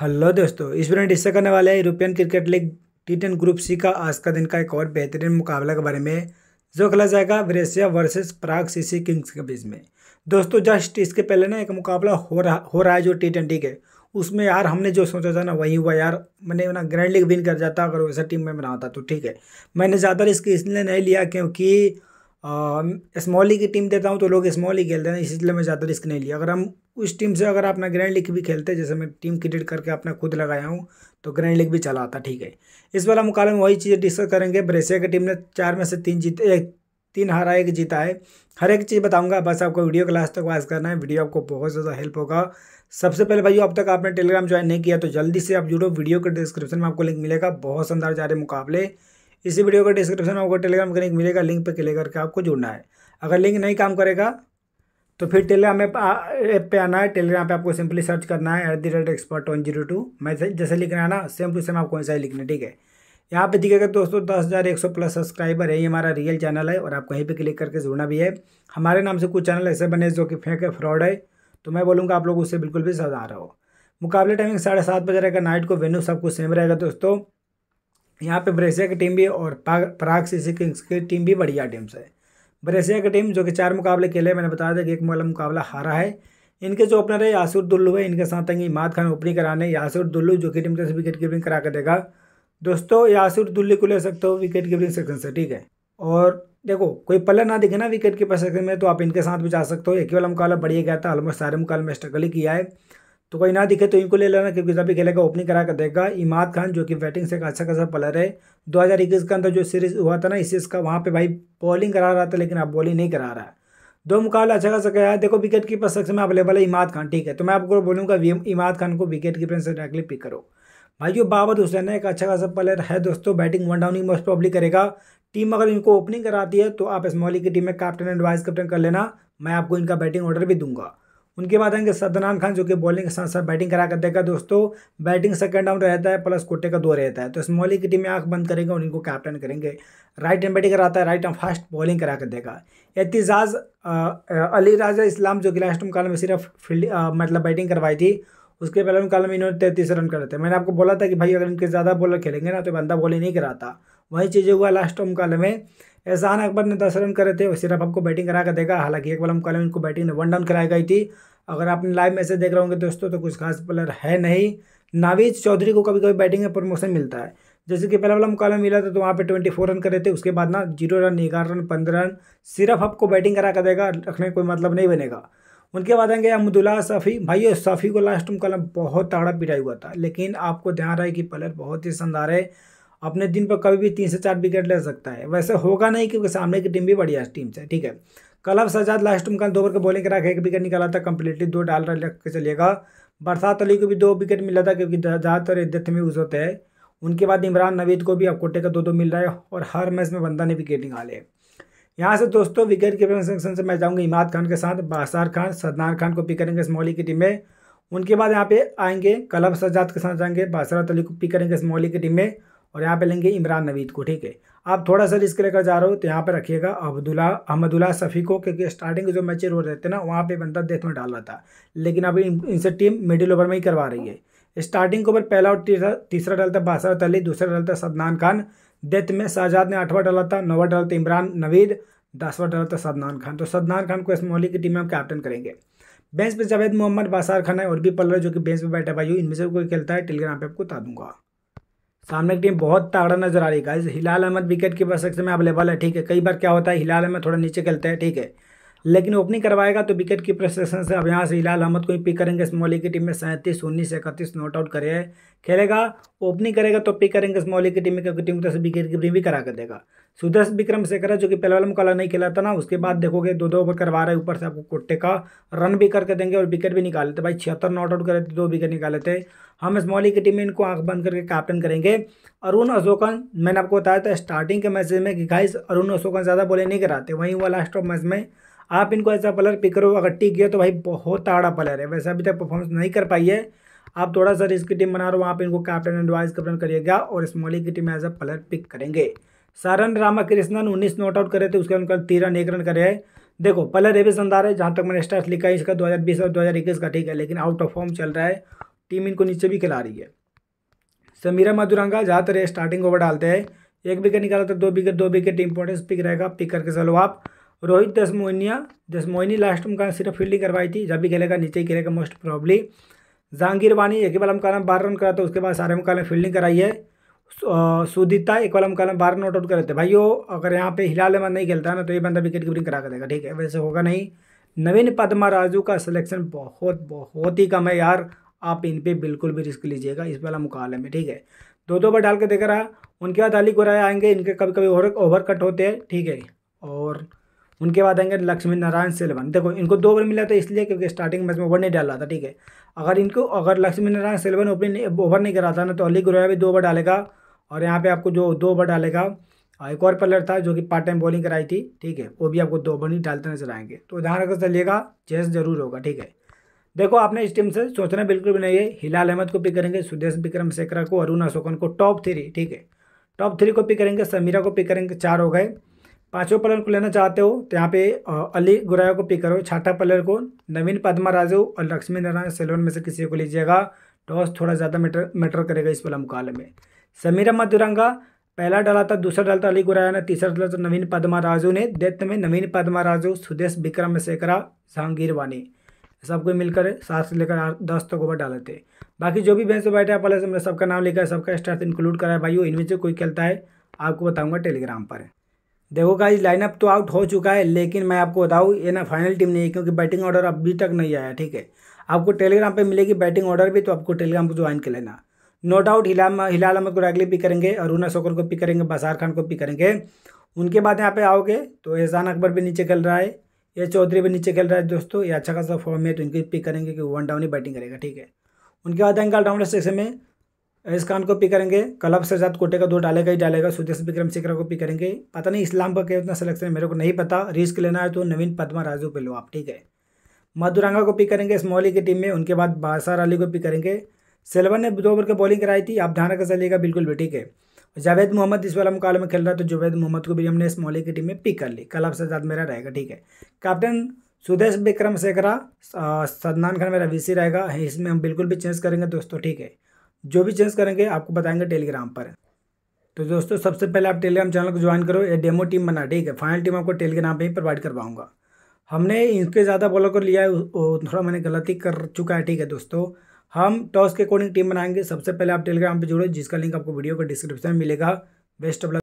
hello दोस्तों इस brand discuss करने वाले हैं European cricket league T ten group C का आज का दिन का एक और बेहतरीन मुकाबला के बारे में जो खेला जाएगा Brescia versus Prague CC Kings के बीच में दोस्तों जस्ट इसके पहले ना एक मुकाबला हो रहा हो रहा है जो टी ट्वेंटी के उसमें यार हमने जो सोचा था ना वही हुआ यार मैंने ना ग्रैंड लीग विन कर जाता अगर वैसा टीम में बनाता तो ठीक है मैंने ज़्यादा रिस्क इसलिए नहीं लिया क्योंकि स्मॉल लीग e की टीम देता हूँ तो लोग स्मॉल लीग e खेलते हैं इसलिए मैं ज़्यादा रिस्क नहीं लिया अगर हम उस टीम से अगर अपना ग्रैंड लीग भी खेलते जैसे मैं टीम क्रिएट करके अपना खुद लगाया हूँ तो ग्रैंड लीग भी चला आता ठीक है इस वाला मुकाबले में वही चीज़ें डिस्कस करेंगे ब्रेसिया की टीम ने चार में से तीन जीत एक तीन हारा एक जीता है हर एक चीज़ बताऊंगा बस आपको वीडियो क्लास तक वाइस करना है वीडियो आपको बहुत ज़्यादा हेल्प होगा सबसे पहले भाई अब तक आपने टेलीग्राम ज्वाइन नहीं किया तो जल्दी से आप जुड़ो वीडियो के डिस्क्रिप्शन में आपको लिंक मिलेगा बहुत शानदार जा रहे मुकाबले इसी वीडियो का डिस्क्रिप्शन में आपको टेलीग्राम का लिंक मिलेगा लिंक पर क्लिक करके आपको जुड़ना है अगर लिंक नहीं काम करेगा तो फिर टेलीग्राम ऐप पे आना है टेलीग्राम पे आपको सिंपली सर्च करना है at the rate expert one zero two मैं जैसे लिखना है ना सेम टू सेम आपको ऐसा ही लिखना है ठीक है यहाँ पे दिखेगा दोस्तों दस हज़ार एक सौ प्लस सब्सक्राइबर है ये हमारा रियल चैनल है और आपको कहीं पे क्लिक करके जुड़ना भी है हमारे नाम से कुछ चैनल ऐसे बने जो कि फेंक है फ्रॉड है तो मैं बोलूँगा आप लोग उससे बिल्कुल भी रहा रहो मुकाबले टाइमिंग साढ़े सात बजे रहेगा नाइट को वेन्यू सब कुछ सेम रहेगा दोस्तों यहाँ पे ब्रेसिया की टीम भी और पराग सीसी किंग्स की टीम भी बढ़िया टीम्स है ब्रेसिया की टीम जो कि चार मुकाबले खेले मैंने बताया था कि एक वाला मुकाबला हारा है इनके जो ओपनर है यासुर दुल्लू है इनके साथ आएंगे इमाद खान ओपनिंग कराने यासुर दुल्लू जो कि टीम से विकेट कीपिंग करा कर देगा दोस्तों यासुर दुल्लू को ले सकते हो विकेट कीपिंग सेक्शन से ठीक है और देखो कोई पल्ला ना दिखे ना विकेट कीपर सेक्शन में तो आप इनके साथ भी जा सकते हो एक ही वाला मुकाबला बढ़िया गया था ऑलमोस्ट सारे मुकाबले में स्ट्रगल ही किया है तो कोई ना दिखे तो इनको ले लेना क्योंकि जब भी खेलेगा ओपनिंग करा कर देगा इमाद खान जो कि बैटिंग से एक अच्छा खासा प्लेयर है 2021 का अंदर जो सीरीज हुआ था ना इस इसका वहाँ पे भाई बॉलिंग करा रहा था लेकिन अब बॉलिंग नहीं करा रहा है दो मुकाबला अच्छा खासा गया है देखो विकेट कीपर सेक्शन में अवेलेबल है इमाद खान ठीक है तो मैं आपको बोलूँगा इमाद खान को विकेट कीपर से डायरेक्टली पिक करो भाई जो बाबर हुसैन एक अच्छा खासा प्लेयर है दोस्तों batting one downing most probably करेगा टीम अगर इनको ओपनिंग कराती है तो आप इस मौली की टीम में कैप्टन एंड वाइस कैप्टन कर लेना मैं आपको इनका बैटिंग ऑर्डर भी दूंगा उनके बाद आएंगे सदनान खान जो कि बॉलिंग के साथ साथ बैटिंग करा कर देगा दोस्तों बैटिंग सेकंड डाउन रहता है प्लस कोटे का दो रहता है तो इस मौली की टीम में आँख बंद करेंगे और इनको कैप्टन करेंगे राइट एंड बैटिंग कराता है राइट एंड फास्ट बॉलिंग करा कर देगा एहतजाज अली राजा इस्लाम जो कि लास्ट मुकाल में सिर्फ फील्ड मतलब बैटिंग करवाई थी उसके पहले काल में इन्होंने तैंतीस रन करते मैंने आपको बोला था कि भाई अगर इनके ज़्यादा बॉलर खेलेंगे ना तो बंदा बॉलिंग नहीं कराता वही चीज़ें हुआ लास्ट मुकाल में एहसान अकबर ने दस रन करे थे और सिर्फ आपको बैटिंग करा कर देगा हालांकि एक बलम कल इनको बैटिंग ने वन डाउन कराई गई थी अगर आपने लाइव मैसेज देख रहे होंगे दोस्तों तो कुछ खास प्लेयर है नहीं नावीज चौधरी को कभी कभी बैटिंग में प्रमोशन मिलता है जैसे कि पहला वाला मुकाबला मिला था तो वहाँ पे ट्वेंटी फोर रन करे थे उसके बाद ना जीरो रन ग्यारह रन पंद्रह रन सिर्फ आपको बैटिंग करा कर देगा रखने कोई मतलब नहीं बनेगा उनके बाद आएंगे अहमदुल्ला सफ़ी भाई सफ़ी को लास्ट मुकाबला बहुत ताड़ा पिटाई हुआ था लेकिन आपको ध्यान रहे कि प्लेयर बहुत ही शानदार है अपने दिन पर कभी भी तीन से चार विकेट ले सकता है वैसे होगा नहीं क्योंकि सामने की टीम भी बढ़िया टीम से ठीक है कल अब सजाद लास्ट में दो ओवर के बॉलिंग करा के एक विकेट निकाला था कंप्लीटली दो डाल रख के चलेगा बरसात अली को भी दो विकेट मिला था क्योंकि ज़्यादातर डेथ में यूज़ होते हैं उनके बाद इमरान नवीद को भी अब कोटे का दो दो मिल रहा है और हर मैच में बंदा ने विकेट निकाले यहाँ से दोस्तों विकेट के सेक्शन से मैं जाऊँगा इमाद खान के साथ बासार खान सदनार खान को पिक करेंगे स्मॉली की टीम में उनके बाद यहाँ पे आएंगे कलब सजाद के साथ जाएंगे बासार अली को पिक करेंगे स्मॉली की टीम में और यहाँ पे लेंगे इमरान नवीद को ठीक है आप थोड़ा सा रिस्क लेकर जा रहे हो तो यहाँ पे रखिएगा अब्दुल्ला अहमदुल्ला सफ़ी को क्योंकि स्टार्टिंग के जो मैचे रो रहे थे ना वहाँ पे बंदा डेथ में डाल रहा था लेकिन अभी इनसे टीम मिडिल ओवर में ही करवा रही है स्टार्टिंग के ओवर पहला और तीसरा तीसरा डालता बासर अली दूसरा डालता सदनान खान डेथ में शाहजाद ने आठवां डाला था नौवा डालता इमरान नवीद दसवां डाला था सदनान खान तो सदनान खान को इस मोहली की टीम में हम कैप्टन करेंगे बेंच पर जावेद मोहम्मद बासार खान है और भी पलर जो कि बेंच में बैठा भाई इनमें से कोई खेलता है टेलीग्राम पे आपको बता दूंगा सामने की टीम बहुत तागड़ा नजर आ रही है Hilal Ahmed wicket keeper section में अवेलेबल है ठीक है कई बार क्या होता है हिलाल अहमद थोड़ा नीचे खेलता है ठीक है लेकिन ओपनिंग करवाएगा तो विकेट कीपर सेक्शन से अब यहाँ से हिलाल अहमद को ही पिक करेंगे स्मॉली की टीम में सैंतीस उन्नीस इकतीस नॉट आउट करे खेलेगा ओपनिंग करेगा तो पिक करेंगे स्मॉली की टीम में क्योंकि टीम की से विकेट कीपिंग भी करा कर देगा सुदर्श विक्रम शेखर है जो कि पहले वाला मुकाबला नहीं खेला था ना उसके बाद देखोगे दो दो ओवर करवा रहे ऊपर से आपको कोटे का रन भी करके देंगे और विकेट भी निकाले थे भाई छिहत्तर नॉट आउट करे थे तो दो विकेट निकाले थे हम स्मॉली की टीम में इनको आंख बंद करके कैप्टन करेंगे अरुण अशोकन मैंने आपको बताया था स्टार्टिंग के मैच में कि गाइस अरुण अशोकन ज़्यादा बोले नहीं कराते वहीं हुआ लास्ट ऑफ मैच में आप इनको ऐसा प्लेयर पिक करो अगर टिक गया तो भाई बहुत ताड़ा प्लेयर है वैसे अभी तक परफॉर्मेंस नहीं कर पाई है आप थोड़ा सा इसकी टीम बना रहे हो आप इनको कैप्टन एंड वाइस कैप्टन करिएगा और स्मॉली की team as a player pick करेंगे सारण रामाकृष्णन उन्नीस नॉट आउट करे थे उसके अनुसार तेरह ने एक रन करे देखो पहले रेबेश अंदार है जहाँ तक मैंने स्टार्ट लिखा है इसका 2020 और 2021 का ठीक है लेकिन आउट ऑफ फॉर्म चल रहा है टीम इनको नीचे भी खिला रही है समीरा मधुरंगा जहाँ स्टार्टिंग ओवर डालते हैं एक विकेट निकाला था तो दो विकेट दो विकेट इंपॉर्टेंस पिक रहेगा पिक करके चलो आप रोहित दसमोनिया दसमोहनी लास्ट में कहा सिर्फ फील्डिंग करवाई थी जब भी खेलेगा नीचे ही खेलेगा मोस्ट प्रॉब्ली जहांगीर वानी एक बार हम कहा बारह रन करा था उसके बाद सारे मुकाल में फील्डिंग कराई है सुदिता एक कॉलम कॉलम बारह नोट आउट कर देते भाइयों अगर यहाँ पे हिलाल अहमद नहीं खेलता ना तो ये बंदा विकेट कीपिंग करा कर देगा ठीक है वैसे होगा नहीं नवीन पदमा राजू का सिलेक्शन बहुत बहुत ही कम है यार आप इन पर बिल्कुल भी रिस्क लीजिएगा इस वाला मुकाबले में ठीक है दो दो बार डाल के देख रहा उनके बाद अली गुराया आएंगे इनके कभी कभी ओवर ओवर कट होते हैं ठीक है और उनके बाद आएंगे लक्ष्मी नारायण सेलवन देखो इनको दो ओवर मिला था इसलिए क्योंकि स्टार्टिंग मैच में ओवर नहीं डाल रहा था ठीक है अगर इनको अगर लक्ष्मी नारायण सेलवन ओपनिंग ओवर नहीं कराता था ना तो अली गुराया भी दो ओवर डालेगा और यहाँ पे आपको जो दो ओवर डालेगा एक और प्लेयर था जो कि पार्ट टाइम बॉलिंग कराई थी ठीक है वो भी आपको दो ओवर ही डालते नजर आएंगे तो ध्यान रखकर चलिएगा चेस जरूर होगा ठीक है देखो आपने इस टीम से सोचना बिल्कुल भी नहीं है हिलाल अहमद को पिक करेंगे सुदेश विक्रम शेखरा को अरुण अशोकन को टॉप थ्री ठीक है टॉप थ्री को पिक करेंगे समीरा को पिक करेंगे चार हो गए पाँचों प्लेयर को लेना चाहते हो तो यहाँ पे अली गुराया को पिक करो छठा प्लेयर को नवीन पदमा राजू और लक्ष्मी नारायण सेलोन में से किसी को लीजिएगा टॉस थोड़ा ज़्यादा मैटर मैटर करेगा इस वाला मुकाबले में समीरा मधुरंगा पहला डाला था दूसरा डाला था अली गुराया ने तीसरा डाला था नवीन पदमा राजू ने डेथ में नवीन पदमा राजू सुदेश विक्रम शेखरा जहांगीर वानी सबको मिलकर सात से लेकर दस तक ओवर डाले थे बाकी जो भी बेंच पे बैठे पहले से मैंने सबका नाम लिखा है सबका स्टार्ट इंक्लूड करा है भाई इनमें से कोई खेलता है आपको बताऊँगा टेलीग्राम पर देखो गाइज लाइनअप तो आउट हो चुका है लेकिन मैं आपको बताऊँ ये ना फाइनल टीम नहीं है क्योंकि बैटिंग ऑर्डर अभी तक नहीं आया ठीक है आपको टेलीग्राम पर मिलेगी बैटिंग ऑर्डर भी तो आपको टेलीग्राम पर ज्वाइन कर लेना नो डाउट हिला अहमद को रैगली पिक करेंगे अरुणा शोकन को पिक करेंगे बसार खान को पिक करेंगे उनके बाद यहाँ पे आओगे तो एहसान अकबर भी नीचे खेल रहा है ये चौधरी भी नीचे खेल रहा है दोस्तों ये अच्छा खासा फॉर्म है तो इनको पिक करेंगे कि वन डाउन ही बैटिंग करेगा ठीक है उनके बाद आएंगे ऑलराउंडर सेक्शन में अयस खान को पिक करेंगे कलब शहजाद कोटे का दो डालेगा ही डालेगा सुदेश विक्रम सिकरा को पिक करेंगे पता नहीं इस्लाम का क्या उतना सिलेक्शन मेरे को नहीं पता रिस्क लेना है तो नवीन पदमा राजू पे लो आप ठीक है मधुरंगा को पिक करेंगे स्मॉली की टीम में उनके बाद बासार अली को पिक करेंगे सेलवन ने दो ओवर की बॉलिंग कराई थी आप ध्यान रखा चलिएगा बिल्कुल भी ठीक है जावेद मोहम्मद इस वाला मुकाबले में खेल रहा है तो जावेद मोहम्मद को भी हमने इस मोहल्ले की टीम में पिक कर ली कल आपसे साथ मेरा रहेगा ठीक है कैप्टन सुदेश विक्रम सेकरा सदनान खान मेरा वीसी रहेगा इसमें हम बिल्कुल भी चेंज करेंगे दोस्तों ठीक है जो भी चेंज करेंगे आपको बताएंगे टेलीग्राम पर तो दोस्तों सबसे पहले आप टेलीग्राम चैनल को ज्वाइन करो ये डेमो टीम बना ठीक है फाइनल टीम आपको टेलीग्राम पर ही प्रोवाइड करवाऊंगा हमने इनके ज़्यादा बॉलर को लिया है थोड़ा मैंने गलती कर चुका है ठीक है दोस्तों हम टॉस के अकॉर्डिंग टीम बनाएंगे सबसे पहले आप टेलीग्राम पर जुड़ो जिसका लिंक आपको वीडियो का डिस्क्रिप्शन में मिलेगा बेस्ट ऑफ